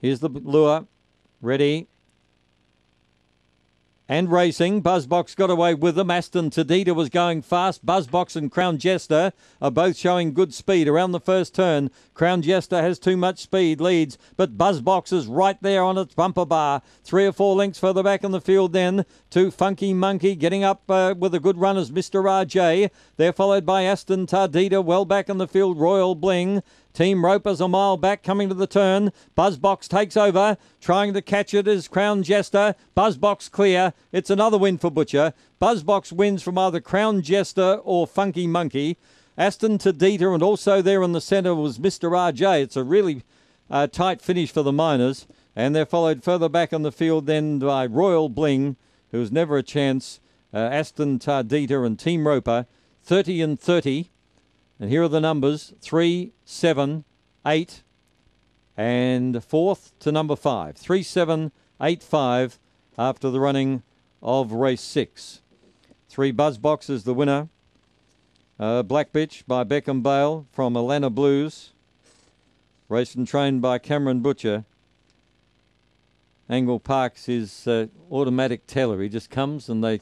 Here's the lure. Ready. And racing. Buzzbox got away with them. Aston Tadita was going fast. Buzzbox and Crown Jester are both showing good speed around the first turn. Crown Jester has too much speed, leads, but Buzzbox is right there on its bumper bar. Three or four lengths further back in the field then. Two Funky Monkey getting up uh, with a good run as Mr. RJ. They're followed by Aston Tardita, well back in the field, Royal Bling. Team Roper's a mile back coming to the turn. Buzzbox takes over, trying to catch it as Crown Jester. Buzzbox clear. It's another win for Butcher. Buzzbox wins from either Crown Jester or Funky Monkey. Aston Tadita and also there in the centre was Mr. RJ. It's a really uh, tight finish for the Miners. And they're followed further back on the field then by Royal Bling, who never a chance. Uh, Aston Tardita and Team Roper, 30 and 30. And here are the numbers 3, 7, 8, and fourth to number 5. 3, 7, 8, 5 after the running of race 6. Three Buzz Boxes, the winner. Uh, Black Bitch by Beckham Bale from Atlanta Blues. Raced and trained by Cameron Butcher. Angle Parks is uh, automatic teller. He just comes and they